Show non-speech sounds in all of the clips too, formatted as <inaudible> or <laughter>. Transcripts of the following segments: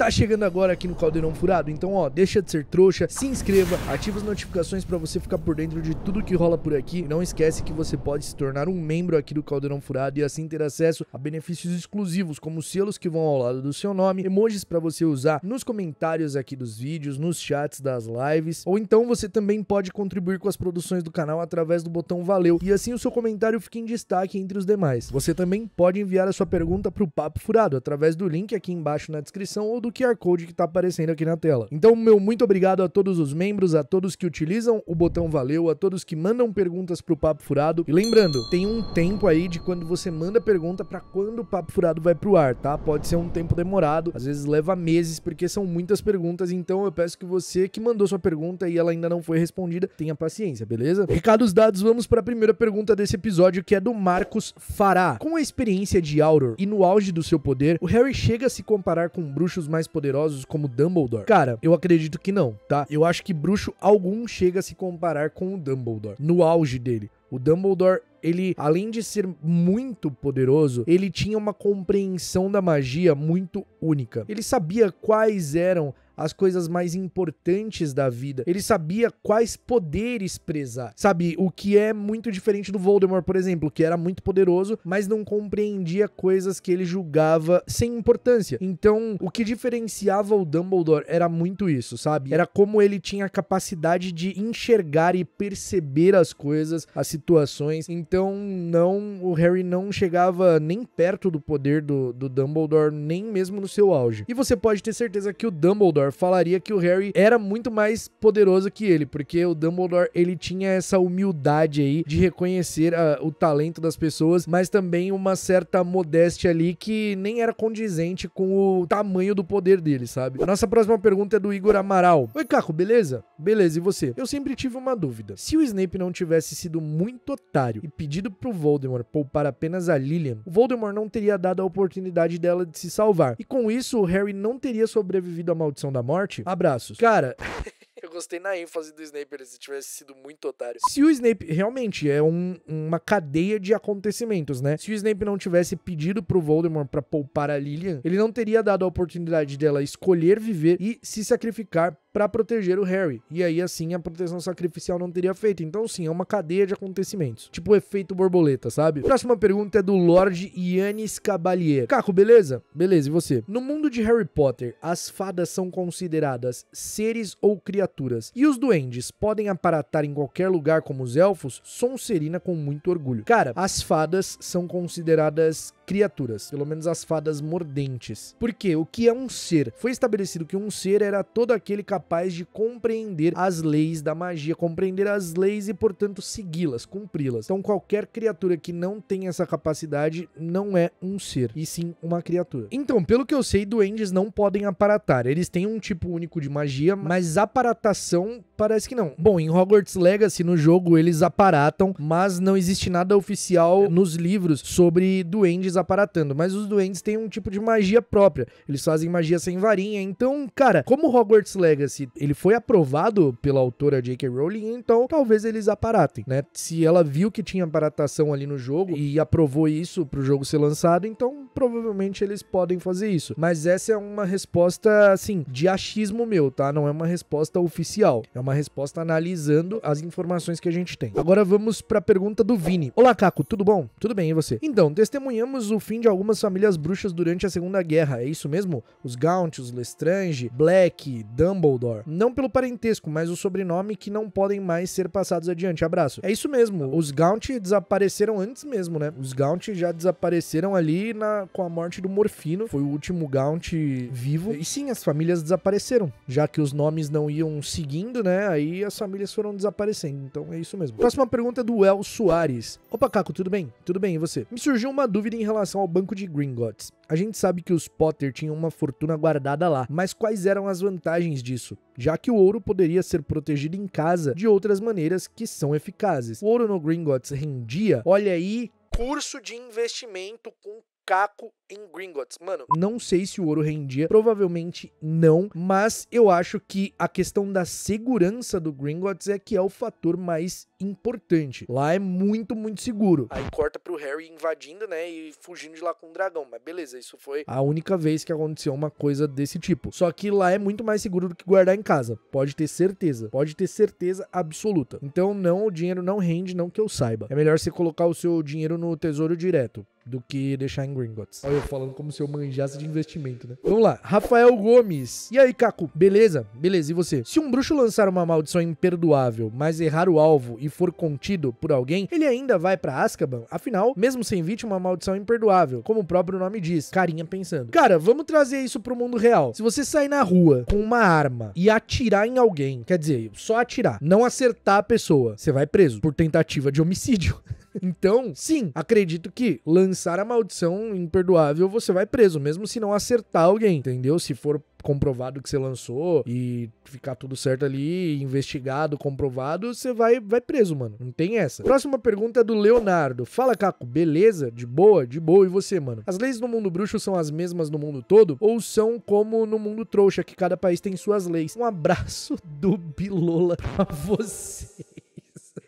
tá chegando agora aqui no Caldeirão Furado, então ó, deixa de ser trouxa, se inscreva, ativa as notificações para você ficar por dentro de tudo que rola por aqui. Não esquece que você pode se tornar um membro aqui do Caldeirão Furado e assim ter acesso a benefícios exclusivos, como selos que vão ao lado do seu nome, emojis para você usar nos comentários aqui dos vídeos, nos chats das lives, ou então você também pode contribuir com as produções do canal através do botão valeu e assim o seu comentário fica em destaque entre os demais. Você também pode enviar a sua pergunta para o Papo Furado através do link aqui embaixo na descrição ou do QR Code que está aparecendo aqui na tela. Então, meu muito obrigado a todos os membros, a todos que utilizam o botão valeu, a todos que mandam perguntas pro Papo Furado. E lembrando, tem um tempo aí de quando você manda pergunta para quando o Papo Furado vai pro ar, tá? Pode ser um tempo demorado, às vezes leva meses, porque são muitas perguntas, então eu peço que você que mandou sua pergunta e ela ainda não foi respondida, tenha paciência, beleza? Recados dados, vamos para a primeira pergunta desse episódio, que é do Marcos Fará. Com a experiência de Auror e no auge do seu poder, o Harry chega a se comparar com bruxos mais mais poderosos como Dumbledore? Cara, eu acredito que não, tá? Eu acho que bruxo algum chega a se comparar com o Dumbledore, no auge dele. O Dumbledore ele, além de ser muito poderoso, ele tinha uma compreensão da magia muito única. Ele sabia quais eram as coisas mais importantes da vida. Ele sabia quais poderes prezar. Sabe, o que é muito diferente do Voldemort, por exemplo, que era muito poderoso, mas não compreendia coisas que ele julgava sem importância. Então, o que diferenciava o Dumbledore era muito isso, sabe? Era como ele tinha a capacidade de enxergar e perceber as coisas, as situações. Então, não, o Harry não chegava nem perto do poder do, do Dumbledore, nem mesmo no seu auge. E você pode ter certeza que o Dumbledore Dumbledore falaria que o Harry era muito mais poderoso que ele, porque o Dumbledore ele tinha essa humildade aí de reconhecer a, ah, o talento das pessoas, mas também uma certa modéstia ali que nem era condizente com o tamanho do poder dele, sabe? A nossa próxima pergunta é do Igor Amaral. Oi, Caco, beleza? Beleza, e você? Eu sempre tive uma dúvida. Se o Snape não tivesse sido muito otário e pedido pro Voldemort poupar apenas a Lillian, o Voldemort não teria dado a oportunidade dela de se salvar. E com isso, o Harry não teria sobrevivido à maldição da Morte. Abraços. Cara. <laughs> Eu gostei na ênfase do Snape, se tivesse sido muito otário. Se o Snape realmente é um, uma cadeia de acontecimentos, né? Se o Snape não tivesse pedido pro Voldemort para poupar a Lilian, ele não teria dado a oportunidade dela escolher viver e se sacrificar para proteger o Harry. E aí assim a proteção sacrificial não teria feito. Então sim, é uma cadeia de acontecimentos. Tipo o efeito borboleta, sabe? Próxima pergunta é do Lorde Yannis Cavalier. Caco, beleza? Beleza, e você? No mundo de Harry Potter, as fadas são consideradas seres ou criaturas. E os duendes podem aparatar em qualquer lugar como os elfos? Sonserina com muito orgulho. Cara, as fadas são consideradas criaturas, pelo menos as fadas mordentes. Porque o que é um ser? Foi estabelecido que um ser era todo aquele capaz capaz de compreender as leis da magia, compreender as leis e, portanto, segui-las, cumpri-las. Então, qualquer criatura que não tem essa capacidade não é um ser, e sim uma criatura. Então, pelo que eu sei, duendes não podem aparatar. Eles têm um tipo único de magia, mas aparatação parece que não. Bom, em Hogwarts Legacy, no jogo, eles aparatam, mas não existe nada oficial nos livros sobre duendes aparatando. Mas os duendes têm um tipo de magia própria. Eles fazem magia sem varinha. Então, cara, como Hogwarts Legacy se ele foi aprovado pela autora J.K. Rowling, então talvez eles aparatem, né? Se ela viu que tinha aparatação ali no jogo e aprovou isso pro jogo ser lançado, então provavelmente eles podem fazer isso. Mas essa é uma resposta, assim, de achismo meu, tá? Não é uma resposta oficial. É uma resposta analisando as informações que a gente tem. Agora vamos pra pergunta do Vini. Olá, Caco, tudo bom? Tudo bem, e você? Então, testemunhamos o fim de algumas famílias bruxas durante a Segunda Guerra, é isso mesmo? Os Gaunt, os Lestrange, Black, Dumbledore, Dumbledore. Não pelo parentesco, mas o sobrenome que não podem mais ser passados adiante. Abraço. É isso mesmo. Os Gaunt desapareceram antes mesmo, né? Os Gaunt já desapareceram ali na, com a morte do Morfino. Foi o último Gaunt vivo. E sim, as famílias desapareceram. Já que os nomes não iam seguindo, né? Aí as famílias foram desaparecendo. Então é isso mesmo. Próxima pergunta é do El Soares. Opa, Caco, tudo bem? Tudo bem, e você? Me surgiu uma dúvida em relação ao banco de Gringotts. A gente sabe que os Potter tinham uma fortuna guardada lá, mas quais eram as vantagens disso? já que o ouro poderia ser protegido em casa de outras maneiras que são eficazes. O ouro no Gringotts rendia, olha aí, curso de investimento com Caco em Gringotts. Mano, não sei se o ouro rendia, provavelmente não, mas eu acho que a questão da segurança do Gringotts é que é o fator mais importante. Lá é muito, muito seguro. Aí corta pro Harry invadindo, né, e fugindo de lá com o dragão, mas beleza, isso foi a única vez que aconteceu uma coisa desse tipo. Só que lá é muito mais seguro do que guardar em casa, pode ter certeza, pode ter certeza absoluta. Então não, o dinheiro não rende, não que eu saiba. É melhor você colocar o seu dinheiro no tesouro direto do que deixar em Gringotts. Olha eu falando como se eu manjasse de investimento, né? Vamos lá. Rafael Gomes. E aí, Caco? Beleza? Beleza. E você? Se um bruxo lançar uma maldição imperdoável, mas errar o alvo e for contido por alguém, ele ainda vai para Azkaban? Afinal, mesmo sem vítima, uma maldição é imperdoável, como o próprio nome diz. Carinha pensando. Cara, vamos trazer isso pro mundo real. Se você sair na rua com uma arma e atirar em alguém, quer dizer, só atirar, não acertar a pessoa, você vai preso por tentativa de homicídio. <laughs> Então, sim, acredito que lançar a maldição imperdoável você vai preso, mesmo se não acertar alguém, entendeu? Se for comprovado que você lançou e ficar tudo certo ali, investigado, comprovado, você vai, vai preso, mano. Não tem essa. Próxima pergunta é do Leonardo. Fala, Caco, beleza? De boa? De boa. E você, mano? As leis no mundo bruxo são as mesmas no mundo todo? Ou são como no mundo trouxa, que cada país tem suas leis? Um abraço <laughs> do Bilola pra você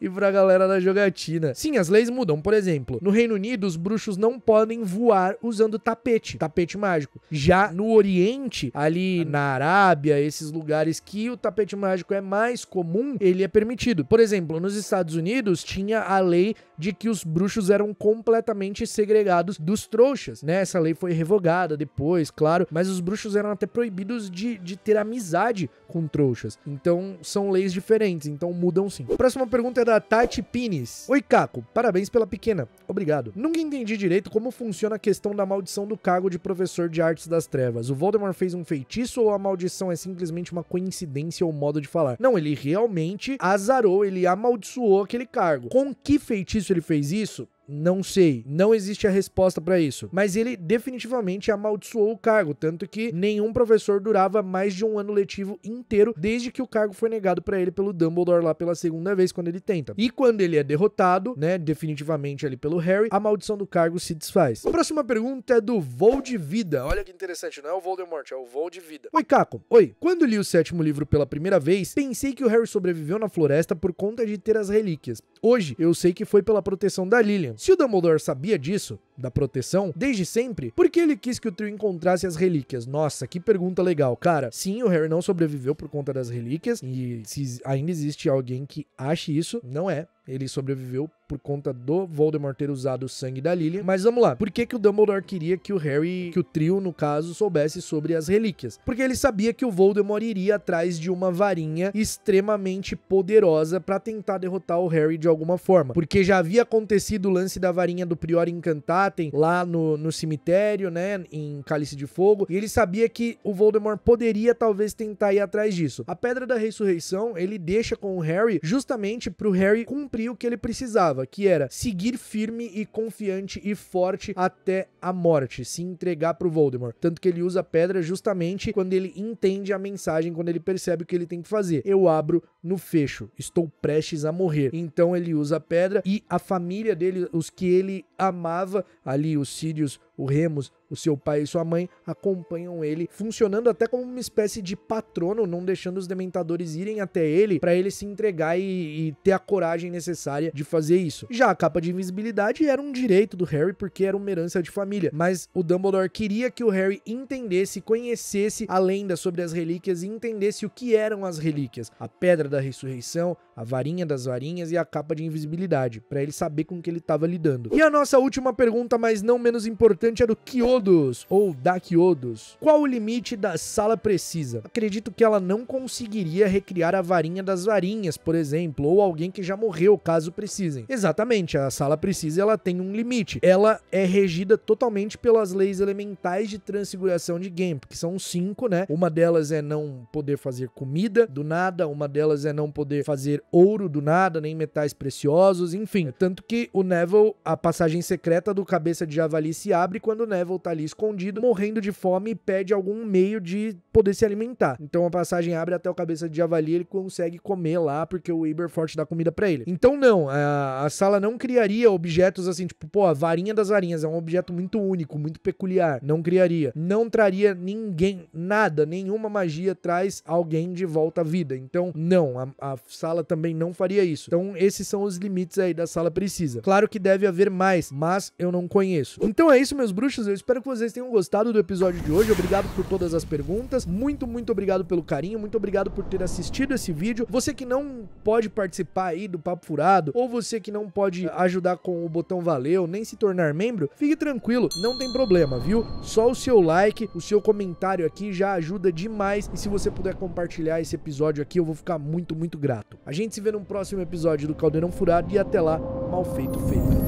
e pra galera da jogatina. Sim, as leis mudam. Por exemplo, no Reino Unido, os bruxos não podem voar usando tapete, tapete mágico. Já no Oriente, ali na Arábia, esses lugares que o tapete mágico é mais comum, ele é permitido. Por exemplo, nos Estados Unidos tinha a lei de que os bruxos eram completamente segregados dos trouxas, né? Essa lei foi revogada depois, claro, mas os bruxos eram até proibidos de, de ter amizade com trouxas. Então, são leis diferentes, então mudam sim. A próxima pergunta é da Tati Pines. Oi, Caco, parabéns pela pequena. Obrigado. Nunca entendi direito como funciona a questão da maldição do cargo de professor de artes das trevas. O Voldemort fez um feitiço ou a maldição é simplesmente uma coincidência ou modo de falar? Não, ele realmente azarou, ele amaldiçoou aquele cargo. Com que feitiço ele fez isso não sei, não existe a resposta para isso. Mas ele definitivamente amaldiçoou o cargo, tanto que nenhum professor durava mais de um ano letivo inteiro desde que o cargo foi negado para ele pelo Dumbledore lá pela segunda vez quando ele tenta. E quando ele é derrotado, né, definitivamente ali pelo Harry, a maldição do cargo se desfaz. A próxima pergunta é do Voo de Vida. Olha que interessante, não é o Voldemort, é o Voo de Vida. Oi, Caco. Oi. Quando li o sétimo livro pela primeira vez, pensei que o Harry sobreviveu na floresta por conta de ter as relíquias. Hoje, eu sei que foi pela proteção da Lilian. Se o Dumbledore sabia disso, da proteção, desde sempre, por que ele quis que o trio encontrasse as relíquias? Nossa, que pergunta legal. Cara, sim, o Harry não sobreviveu por conta das relíquias, e se ainda existe alguém que ache isso, não é ele sobreviveu por conta do Voldemort ter usado o sangue da Lily. Mas vamos lá. Por que, que o Dumbledore queria que o Harry, que o trio, no caso, soubesse sobre as relíquias? Porque ele sabia que o Voldemort iria atrás de uma varinha extremamente poderosa para tentar derrotar o Harry de alguma forma. Porque já havia acontecido o lance da varinha do Prior Incantatem lá no, no cemitério, né? Em Cálice de Fogo. E ele sabia que o Voldemort poderia talvez tentar ir atrás disso. A Pedra da Ressurreição ele deixa com o Harry justamente pro Harry cumprir o que ele precisava, que era seguir firme e confiante e forte até a morte, se entregar pro Voldemort. Tanto que ele usa a pedra justamente quando ele entende a mensagem, quando ele percebe o que ele tem que fazer. Eu abro no fecho, estou prestes a morrer. Então ele usa a pedra e a família dele, os que ele amava ali, os Sirius, o Remus, o seu pai e sua mãe acompanham ele, funcionando até como uma espécie de patrono, não deixando os dementadores irem até ele para ele se entregar e, e, ter a coragem necessária de fazer isso. Já a capa de invisibilidade era um direito do Harry porque era uma herança de família, mas o Dumbledore queria que o Harry entendesse, conhecesse a lenda sobre as relíquias e entendesse o que eram as relíquias, a pedra da ressurreição, a varinha das varinhas e a capa de invisibilidade, para ele saber com que ele estava lidando. E a nossa última pergunta, mas não menos importante, é do Kyodos, ou da Kyodos. Qual o limite da sala precisa? Acredito que ela não conseguiria recriar a varinha das varinhas, por exemplo, ou alguém que já morreu, caso precisem. Exatamente, a sala precisa ela tem um limite. Ela é regida totalmente pelas leis elementais de transfiguração de Game que são cinco, né? Uma delas é não poder fazer comida do nada, uma delas é não poder fazer ouro do nada, nem metais preciosos, enfim. É tanto que o Neville, a passagem secreta do cabeça de javali se abre quando o Neville tá ali escondido, morrendo de fome e pede algum meio de poder se alimentar. Então a passagem abre até o cabeça de javali, ele consegue comer lá porque o Iberforte dá comida para ele. Então não, a, a, sala não criaria objetos assim, tipo, pô, a varinha das varinhas é um objeto muito único, muito peculiar. Não criaria. Não traria ninguém, nada, nenhuma magia traz alguém de volta à vida. Então não, a, a sala também também não faria isso. Então, esses são os limites aí da sala precisa. Claro que deve haver mais, mas eu não conheço. Então é isso, meus bruxos. Eu espero que vocês tenham gostado do episódio de hoje. Obrigado por todas as perguntas. Muito, muito obrigado pelo carinho. Muito obrigado por ter assistido esse vídeo. Você que não pode participar aí do Papo Furado, ou você que não pode ajudar com o botão valeu, nem se tornar membro, fique tranquilo, não tem problema, viu? Só o seu like, o seu comentário aqui já ajuda demais. E se você puder compartilhar esse episódio aqui, eu vou ficar muito, muito grato. A gente gente se vê num próximo episódio do Caldeirão Furado e até lá, mal feito feito.